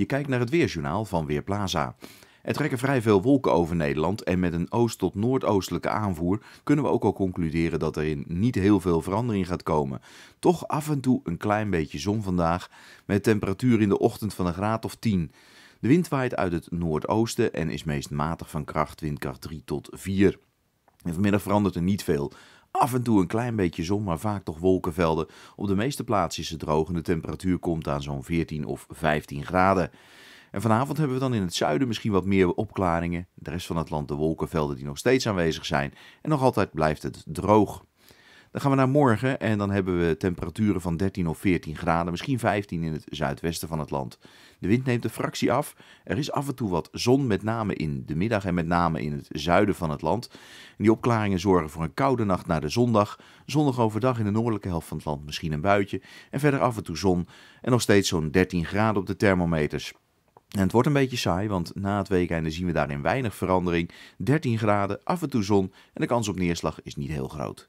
Je kijkt naar het weerjournaal van Weerplaza. Er trekken vrij veel wolken over Nederland en met een oost- tot noordoostelijke aanvoer kunnen we ook al concluderen dat er in niet heel veel verandering gaat komen. Toch af en toe een klein beetje zon vandaag, met temperatuur in de ochtend van een graad of 10. De wind waait uit het noordoosten en is meest matig van kracht, windkracht 3 tot 4. En vanmiddag verandert er niet veel. Af en toe een klein beetje zon, maar vaak toch wolkenvelden. Op de meeste plaatsen is het droog en de temperatuur komt aan zo'n 14 of 15 graden. En vanavond hebben we dan in het zuiden misschien wat meer opklaringen. De rest van het land de wolkenvelden die nog steeds aanwezig zijn. En nog altijd blijft het droog. Dan gaan we naar morgen en dan hebben we temperaturen van 13 of 14 graden, misschien 15 in het zuidwesten van het land. De wind neemt een fractie af. Er is af en toe wat zon, met name in de middag en met name in het zuiden van het land. die opklaringen zorgen voor een koude nacht naar de zondag. Zondag overdag in de noordelijke helft van het land misschien een buitje. En verder af en toe zon en nog steeds zo'n 13 graden op de thermometers. En het wordt een beetje saai, want na het weekende zien we daarin weinig verandering. 13 graden, af en toe zon en de kans op neerslag is niet heel groot.